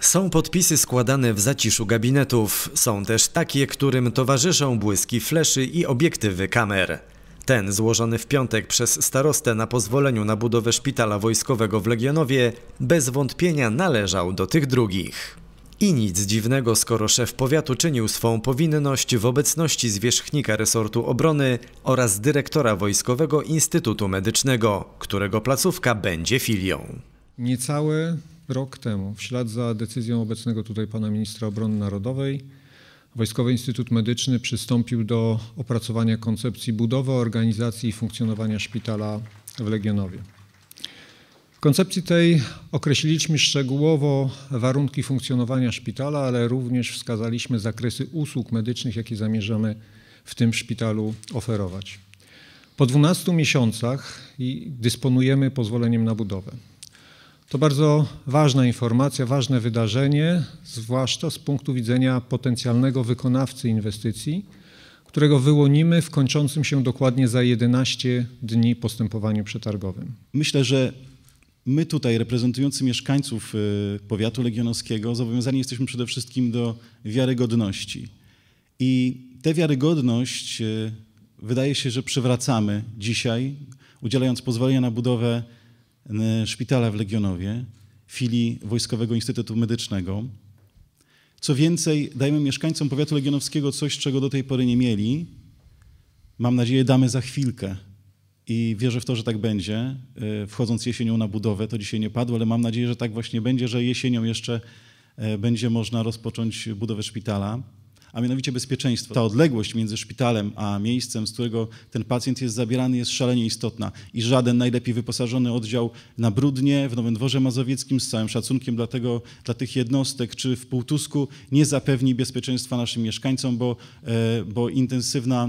Są podpisy składane w zaciszu gabinetów. Są też takie, którym towarzyszą błyski fleszy i obiektywy kamer. Ten, złożony w piątek przez starostę na pozwoleniu na budowę szpitala wojskowego w Legionowie, bez wątpienia należał do tych drugich. I nic dziwnego, skoro szef powiatu czynił swą powinność w obecności zwierzchnika resortu obrony oraz dyrektora Wojskowego Instytutu Medycznego, którego placówka będzie filią. Niecałe rok temu, w ślad za decyzją obecnego tutaj pana ministra obrony narodowej, Wojskowy Instytut Medyczny przystąpił do opracowania koncepcji budowy, organizacji i funkcjonowania szpitala w Legionowie. W koncepcji tej określiliśmy szczegółowo warunki funkcjonowania szpitala, ale również wskazaliśmy zakresy usług medycznych, jakie zamierzamy w tym szpitalu oferować. Po 12 miesiącach dysponujemy pozwoleniem na budowę. To bardzo ważna informacja, ważne wydarzenie, zwłaszcza z punktu widzenia potencjalnego wykonawcy inwestycji, którego wyłonimy w kończącym się dokładnie za 11 dni postępowaniu przetargowym. Myślę, że my tutaj, reprezentujący mieszkańców y, powiatu legionowskiego, zobowiązani jesteśmy przede wszystkim do wiarygodności. I tę wiarygodność y, wydaje się, że przywracamy dzisiaj, udzielając pozwolenia na budowę szpitala w Legionowie, filii Wojskowego Instytutu Medycznego. Co więcej, dajemy mieszkańcom powiatu legionowskiego coś, czego do tej pory nie mieli. Mam nadzieję, damy za chwilkę. I wierzę w to, że tak będzie, e, wchodząc jesienią na budowę. To dzisiaj nie padło, ale mam nadzieję, że tak właśnie będzie, że jesienią jeszcze e, będzie można rozpocząć budowę szpitala a mianowicie bezpieczeństwo. Ta odległość między szpitalem a miejscem, z którego ten pacjent jest zabierany, jest szalenie istotna i żaden najlepiej wyposażony oddział na Brudnie, w Nowym Dworze Mazowieckim, z całym szacunkiem dla, tego, dla tych jednostek, czy w Półtusku, nie zapewni bezpieczeństwa naszym mieszkańcom, bo, e, bo intensywna,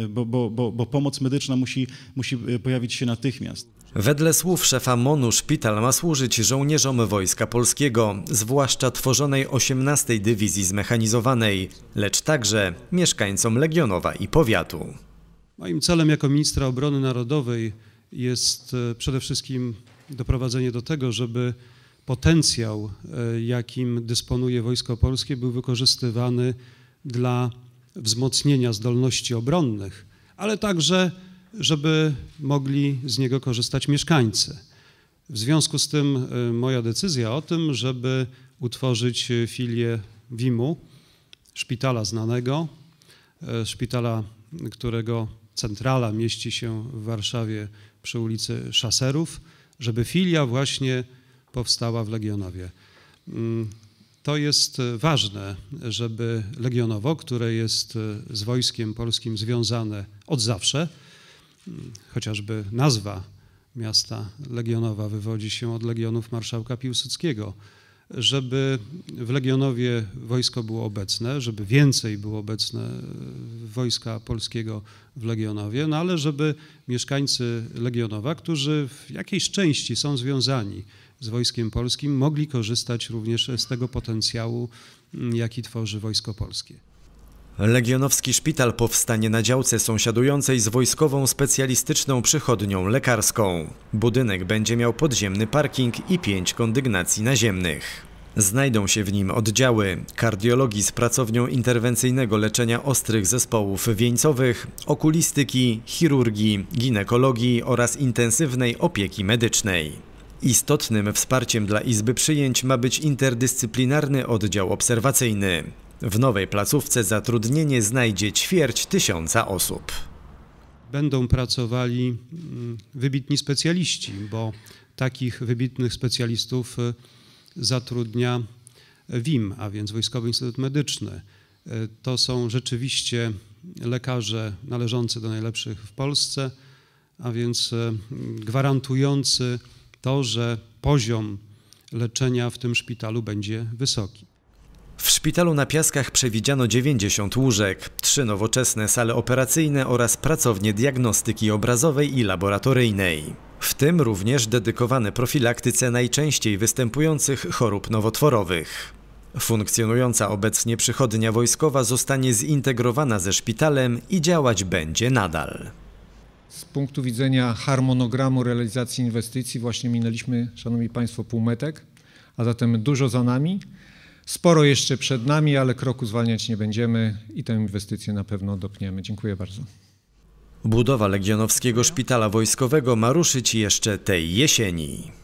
e, bo, bo, bo, bo pomoc medyczna musi, musi e, pojawić się natychmiast. Wedle słów szefa MONU szpital ma służyć żołnierzom Wojska Polskiego, zwłaszcza tworzonej 18 Dywizji Zmechanizowanej, lecz także mieszkańcom Legionowa i powiatu. Moim celem jako ministra obrony narodowej jest e, przede wszystkim doprowadzenie do tego, żeby potencjał, e, jakim dysponuje Wojsko Polskie, był wykorzystywany dla wzmocnienia zdolności obronnych, ale także żeby mogli z niego korzystać mieszkańcy. W związku z tym y, moja decyzja o tym, żeby utworzyć y, filię WIM-u, szpitala znanego, y, szpitala, którego centrala mieści się w Warszawie przy ulicy Szaserów, żeby filia właśnie powstała w Legionowie. Mm, to jest ważne, żeby Legionowo, które jest z Wojskiem Polskim związane od zawsze, Chociażby nazwa miasta Legionowa wywodzi się od legionów marszałka Piłsudskiego. Żeby w Legionowie wojsko było obecne, żeby więcej było obecne e, wojska polskiego w Legionowie, no ale żeby mieszkańcy Legionowa, którzy w jakiejś części są związani z Wojskiem Polskim mogli korzystać również z tego potencjału, jaki tworzy Wojsko Polskie. Legionowski szpital powstanie na działce sąsiadującej z wojskową specjalistyczną przychodnią lekarską. Budynek będzie miał podziemny parking i pięć kondygnacji naziemnych. Znajdą się w nim oddziały kardiologii z pracownią interwencyjnego leczenia ostrych zespołów wieńcowych, okulistyki, chirurgii, ginekologii oraz intensywnej opieki medycznej. Istotnym wsparciem dla Izby Przyjęć ma być interdyscyplinarny oddział obserwacyjny. W nowej placówce zatrudnienie znajdzie ćwierć tysiąca osób. Będą pracowali mm, wybitni specjaliści, bo takich wybitnych specjalistów y, zatrudnia WIM, a więc Wojskowy Instytut Medyczny. Y, to są rzeczywiście lekarze należący do najlepszych w Polsce, a więc y, gwarantujący to, że poziom leczenia w tym szpitalu będzie wysoki szpitalu na Piaskach przewidziano 90 łóżek, trzy nowoczesne sale operacyjne oraz pracownie diagnostyki obrazowej i laboratoryjnej. W tym również dedykowane profilaktyce najczęściej występujących chorób nowotworowych. Funkcjonująca obecnie przychodnia wojskowa zostanie zintegrowana ze szpitalem i działać będzie nadal. Z punktu widzenia harmonogramu realizacji inwestycji właśnie minęliśmy, Szanowni Państwo, półmetek, a zatem dużo za nami. Sporo jeszcze przed nami, ale kroku zwalniać nie będziemy i tę inwestycję na pewno dopniemy. Dziękuję bardzo. Budowa Legionowskiego Szpitala Wojskowego ma ruszyć jeszcze tej jesieni.